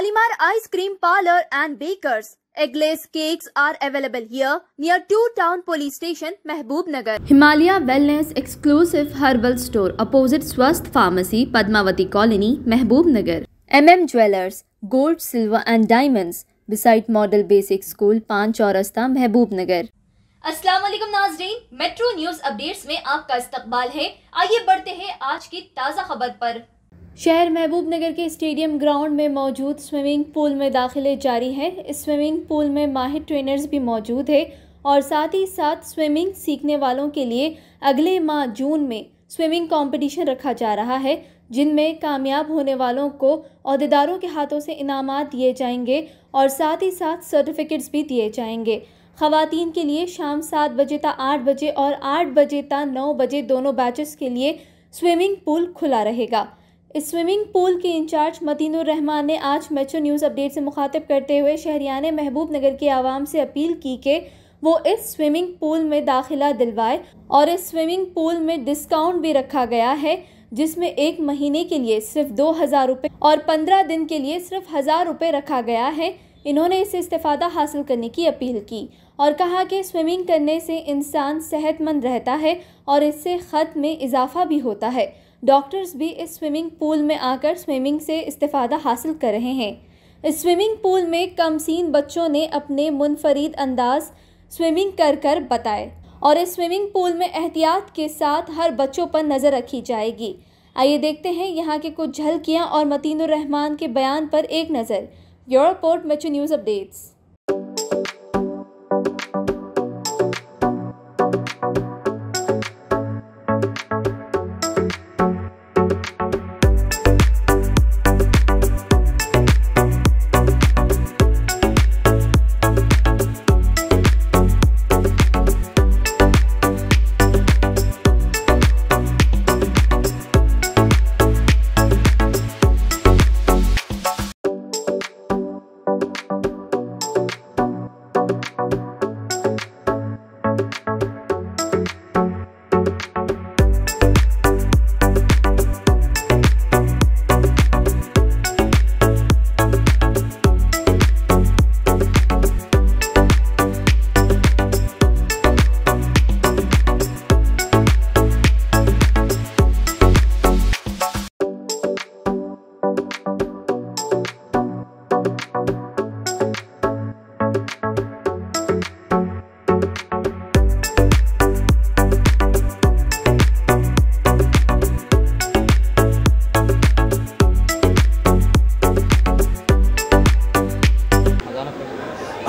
Shalimar Ice Cream Parlor and Bakers. Eggless cakes are available here near Two Town Police Station, Mehboob Nagar. Himalaya Wellness Exclusive Herbal Store opposite Swasth Pharmacy, Padmavati Colony, Mehboob Nagar. MM Jewelers, Gold, Silver and Diamonds beside Model Basic School, Panch Chaurasta, Mehboob Nagar. अस्सलाम वालेकुम नाजरीन metro news updates में आपका इस्तकबाल है आइए बढ़ते हैं आज की ताज़ा खबर पर शहर महबूब नगर के स्टेडियम ग्राउंड में मौजूद स्विमिंग पूल में दाखिले जारी हैं इस स्विमिंग पूल में माहिर ट्रेनर्स भी मौजूद है और साथ ही साथ स्विमिंग सीखने वालों के लिए अगले माह जून में स्विमिंग कंपटीशन रखा जा रहा है जिनमें कामयाब होने वालों को अहदेदारों के हाथों से इनाम दिए जाएंगे और साथ ही साथ सर्टिफिकेट्स भी दिए जाएंगे खातन के लिए शाम सात बजे तक आठ बजे और आठ बजे तक नौ बजे दोनों बैचेस के लिए स्विमिंग पूल खुला रहेगा स्विमिंग पूल के इंचार्ज मदीनुर रहमान ने आज मेट्रो न्यूज़ अपडेट से मुखातिब करते हुए शहरियान महबूब नगर की आवाम से अपील की कि वो इस स्विमिंग पूल में दाखिला दिलवाए और इस स्विमिंग पूल में डिस्काउंट भी रखा गया है जिसमें एक महीने के लिए सिर्फ दो हज़ार रुपये और पंद्रह दिन के लिए सिर्फ हज़ार रुपये रखा गया है इन्होंने इसे इस्तादा हासिल करने की अपील की और कहा कि स्विमिंग करने से इंसान सेहतमंद रहता है और इससे ख़त में इजाफा भी होता है डॉक्टर्स भी इस स्विमिंग पूल में आकर स्विमिंग से इस्तेफादा हासिल कर रहे हैं इस स्विमिंग पूल में कमसीन बच्चों ने अपने मुनफरीद अंदाज स्विमिंग कर कर बताए और इस स्विमिंग पूल में एहतियात के साथ हर बच्चों पर नज़र रखी जाएगी आइए देखते हैं यहाँ के कुछ झलकियाँ और मतीनुर रहमान के बयान पर एक नज़र योर पोर्ट मेचो न्यूज़ अपडेट्स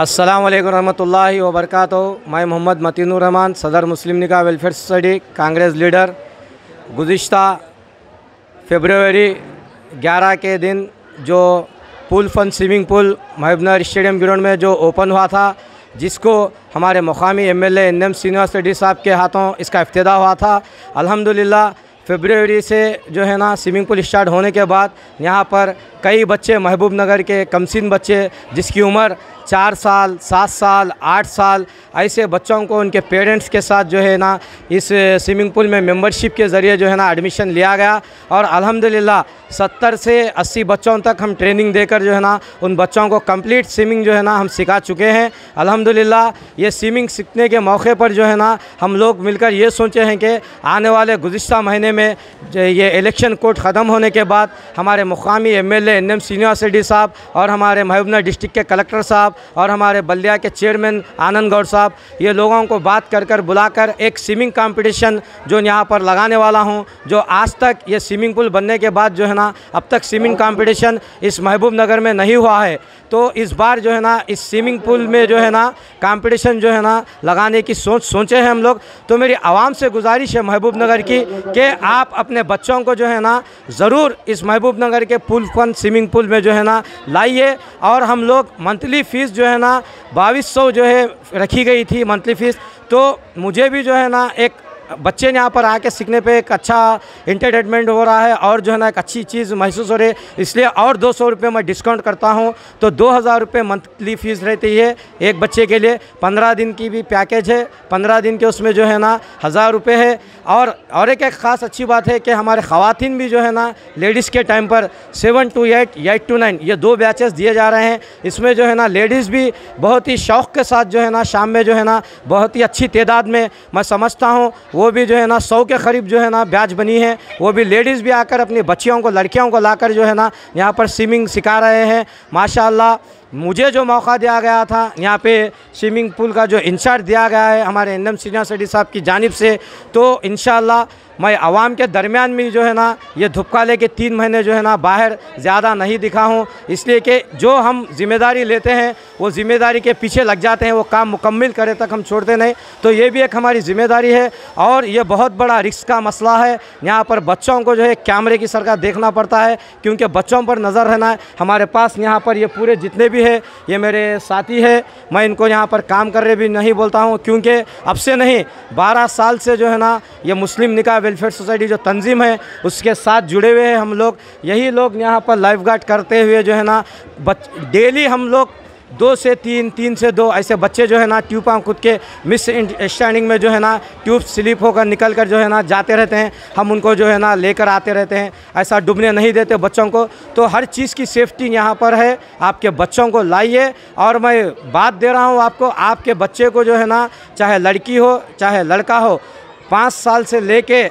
अस्सलाम वालेकुम रहमतुल्लाहि व बरकातहू मैं मोहम्मद रहमान सदर मुस्लिम निका वेलफेयर सोसाइटी कांग्रेस लीडर गुज्त फेबरवरी 11 के दिन जो पुल फन स्विमिंग पूल महबनर स्टेडियम ग्राउंड में जो ओपन हुआ था जिसको हमारे मुकामी M L N M Srinivas Reddy साहब के हाथों इसका इफ्तः हुआ था अल्हम्दुलिल्लाह फेबररी से जो है ना स्विमिंग पूल स्टार्ट होने के बाद यहाँ पर कई बच्चे महबूब नगर के कमसिन बच्चे जिसकी उम्र चार साल सात साल आठ साल ऐसे बच्चों को उनके पेरेंट्स के साथ जो है ना इस स्विमिंग पूल में मेंबरशिप के ज़रिए जो है ना एडमिशन लिया गया और अल्हम्दुलिल्लाह सत्तर से अस्सी बच्चों तक हम ट्रेनिंग देकर जो है ना उन बच्चों को कंप्लीट स्विमिंग जो है ना हम सिखा चुके हैं अलहमदिल्ला ये स्विमिंग सीखने के मौके पर जो है ना हम लोग मिलकर ये सोचे हैं कि आने वाले गुज्त महीने में ये इलेक्शन कोर्ट ख़त्म होने के बाद हमारे मुकामी एम एल एन एम साहब और हमारे महबूबना डिस्ट्रिक्ट के कलेक्टर साहब और हमारे बलिया के चेयरमैन आनंद गौड़ साहब ये लोगों को बात कर कर बुलाकर एक स्विमिंग कंपटीशन जो यहाँ पर लगाने वाला हूँ जो आज तक ये स्विमिंग पूल बनने के बाद जो है ना अब तक स्विमिंग कंपटीशन इस महबूब नगर में नहीं हुआ है तो इस बार जो है ना इस स्विमिंग पूल में जो है ना कॉम्पिटिशन जो है ना लगाने की सोच सोचे हैं हम लोग तो मेरी आवाम से गुजारिश है महबूब नगर की कि आप अपने बच्चों को जो है ना ज़रूर इस महबूब नगर के पुल फन स्विमिंग पूल में जो है ना लाइए और हम लोग मंथली फीस फ़ीस जो है ना बाईस सौ जो है रखी गई थी मंथली फ़ीस तो मुझे भी जो है ना एक बच्चे यहाँ पर आके सीखने पे एक अच्छा इंटरटेनमेंट हो रहा है और जो है ना एक अच्छी चीज़ महसूस हो रही है इसलिए और दो सौ रुपये मैं डिस्काउंट करता हूँ तो दो हज़ार रुपये मंथली फीस रहती है एक बच्चे के लिए पंद्रह दिन की भी पैकेज है पंद्रह दिन के उसमें जो है ना हज़ार रुपये है और और एक एक ख़ास अच्छी बात है कि हमारे ख़वान भी जो है ना लेडीज़ के टाइम पर seven to eight eight to nine ये दो बैचेस दिए जा रहे हैं इसमें जो है ना लेडीज़ भी बहुत ही शौक़ के साथ जो है ना शाम में जो है ना बहुत ही अच्छी तादाद में मैं समझता हूँ वो भी जो है ना सौ के करीब जो है ना ब्याज बनी है वो भी लेडीज़ भी आकर अपनी बच्चियों को लड़कियों को लाकर जो है ना यहाँ पर स्विमिंग सिखा रहे हैं माशाल्लाह मुझे जो मौका दिया गया था यहाँ पे स्विमिंग पूल का जो इंचार्ज दिया गया है हमारे एन एम सीनियर साहब की जानब से तो इन मैं आवाम के दरमियान में जो है ना ये धुपका लेके तीन महीने जो है ना बाहर ज़्यादा नहीं दिखा हूँ इसलिए कि जो हम जिम्मेदारी लेते हैं वो जिम्मेदारी के पीछे लग जाते हैं वो काम मुकम्मल करे तक हम छोड़ते नहीं तो ये भी एक हमारी जिम्मेदारी है और ये बहुत बड़ा रिक्स का मसला है यहाँ पर बच्चों को जो है कैमरे की सरकार देखना पड़ता है क्योंकि बच्चों पर नज़र रहना है हमारे पास यहाँ पर ये पूरे जितने भी है ये मेरे साथी है मैं इनको यहाँ पर काम रहे भी नहीं बोलता हूँ क्योंकि अब से नहीं बारह साल से जो है ना ये मुस्लिम निकाय वेलफेयर सोसाइटी जो तंजीम है उसके साथ जुड़े हुए हैं हम लोग यही लोग यहाँ पर लाइफ गार्ड करते हुए जो है ना डेली हम लोग दो से तीन तीन से दो ऐसे बच्चे जो है ना ट्यूबा खुद के मिस स्टैंडिंग में जो है ना ट्यूब स्लिप होकर निकल कर जो है ना जाते रहते हैं हम उनको जो है ना लेकर आते रहते हैं ऐसा डूबने नहीं देते बच्चों को तो हर चीज़ की सेफ्टी यहाँ पर है आपके बच्चों को लाइए और मैं बात दे रहा हूँ आपको आपके बच्चे को जो है ना चाहे लड़की हो चाहे लड़का हो पाँच साल से लेके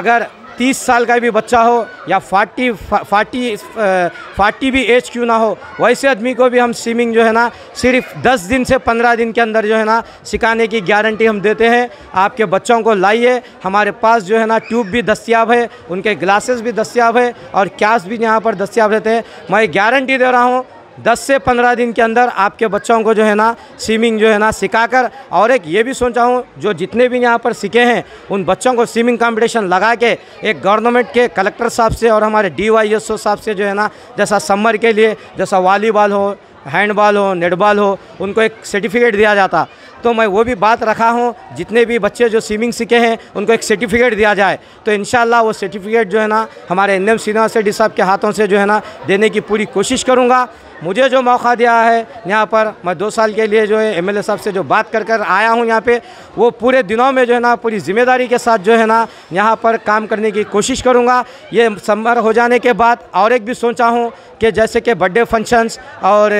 अगर तीस साल का भी बच्चा हो या फार्टी फार्टी फार्टी भी एज क्यों ना हो वैसे आदमी को भी हम स्विमिंग जो है ना सिर्फ दस दिन से पंद्रह दिन के अंदर जो है ना सिखाने की गारंटी हम देते हैं आपके बच्चों को लाइए हमारे पास जो है ना ट्यूब भी दस्तियाब है उनके ग्लासेस भी दस्तियाब है और कैश भी यहाँ पर दस्तियाब रहते हैं मैं गारंटी दे रहा हूँ 10 से 15 दिन के अंदर आपके बच्चों को जो है ना स्विमिंग जो है ना सिखाकर और एक ये भी सोचा हूँ जो जितने भी यहाँ पर सीखे हैं उन बच्चों को स्विमिंग कंपटीशन लगा के एक गवर्नमेंट के कलेक्टर साहब से और हमारे डी वाई एस ओ साहब से जो है ना जैसा समर के लिए जैसा वॉलीबॉल हो हैंडबॉल हो नेटबॉल हो उनको एक सर्टिफिकेट दिया जाता तो मैं वो भी बात रखा हूँ जितने भी बच्चे जो स्विमिंग सीखे हैं उनको एक सर्टिफिकेट दिया जाए तो इन वो सर्टिफिकेट जो है ना हमारे एन एम यूनिवर्सिटी साहब के हाथों से जो है ना देने की पूरी कोशिश करूँगा मुझे जो मौका दिया है यहाँ पर मैं दो साल के लिए जो है एमएलए साहब से जो बात कर कर आया हूँ यहाँ पे वो पूरे दिनों में जो है ना पूरी जिम्मेदारी के साथ जो है ना यहाँ पर काम करने की कोशिश करूँगा ये समर हो जाने के बाद और एक भी सोचा हूँ कि जैसे कि बर्थडे फंक्शंस और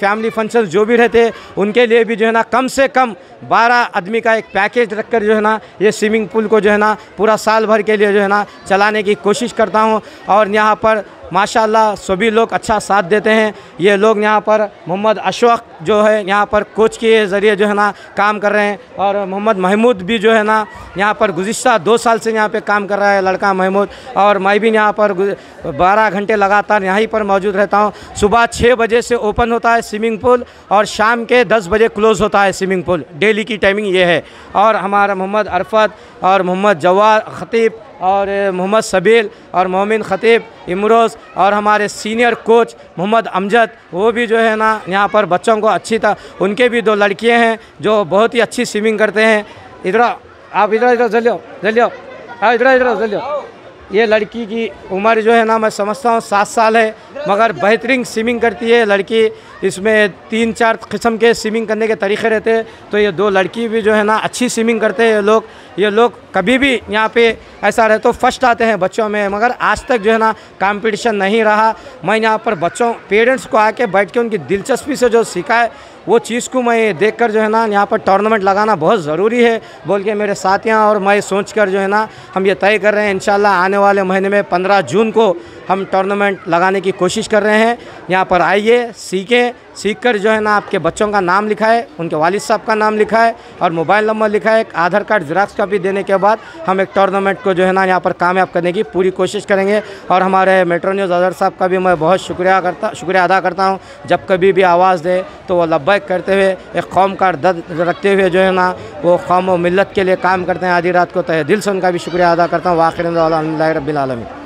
फैमिली फंक्शंस जो भी रहते उनके लिए भी जो है ना कम से कम बारह आदमी का एक पैकेज रख कर जो है ना ये स्विमिंग पूल को जो है ना पूरा साल भर के लिए जो है ना चलाने की कोशिश करता हूँ और यहाँ पर माशाल्लाह सभी लोग अच्छा साथ देते हैं ये लोग यहाँ पर मोहम्मद अशोक जो है यहाँ पर कोच के ज़रिए जो है ना काम कर रहे हैं और मोहम्मद महमूद भी जो है ना यहाँ पर गुज्त दो साल से यहाँ पे काम कर रहा है लड़का महमूद और मैं भी यहाँ पर बारह घंटे लगातार यहाँ पर मौजूद रहता हूँ सुबह छः बजे से ओपन होता है स्विमिंग पूल और शाम के दस बजे क्लोज़ होता है स्विमिंग पूल डेली की टाइमिंग ये है और हमारा मोहम्मद अरफत और मोहम्मद जवाद ख़तीब और मोहम्मद सबील और मोमिन ख़तीब इमरोज़ और हमारे सीनियर कोच मोहम्मद अमजद वो भी जो है ना यहाँ पर बच्चों को अच्छी था उनके भी दो लड़कियाँ हैं जो बहुत ही अच्छी स्विमिंग करते हैं इधर आप इधर इधर जलियो जलियो आप इधर इधर जलियो ये लड़की की उम्र जो है ना मैं समझता हूँ सात साल है मगर बेहतरीन स्विमिंग करती है लड़की इसमें तीन चार किस्म के स्विमिंग करने के तरीके रहते हैं तो ये दो लड़की भी जो है ना अच्छी स्विमिंग करते हैं ये लोग ये लोग कभी भी यहाँ पे ऐसा रहे तो फर्स्ट आते हैं बच्चों में मगर आज तक जो है ना कॉम्पिटिशन नहीं रहा मैं यहाँ पर बच्चों पेरेंट्स को आके बैठ के उनकी दिलचस्पी से जो सीखा है वो चीज़ को मैं देख कर जो है ना यहाँ पर टूर्नामेंट लगाना बहुत ज़रूरी है बोल के मेरे साथियाँ और मैं सोच कर जो है ना हम ये तय कर रहे हैं इन आने वाले महीने में पंद्रह जून को हम टूर्नामेंट लगाने की कोशिश कर रहे हैं यहाँ पर आइए सीखें सीख कर जो है ना आपके बच्चों का नाम लिखा है उनके वालिद साहब का नाम लिखा है और मोबाइल नंबर लिखा है एक आधार कार्ड जिराक्स कॉपी देने के बाद हम एक टूर्नामेंट को जो है ना यहाँ पर कामयाब करने की पूरी कोशिश करेंगे और हमारे मेट्रो न्यूज़ अजहर साहब का भी मैं बहुत शुक्रिया करता शुक्रिया अदा करता हूँ जब कभी भी आवाज़ दे तो वो लब्बा समन्वय करते हुए एक कौम का दर्द रखते हुए जो है ना वो कौम व मिलत के लिए काम करते हैं आधी रात को तय दिल से उनका भी शुक्रिया अदा करता हूँ वाखिर रबीआलमी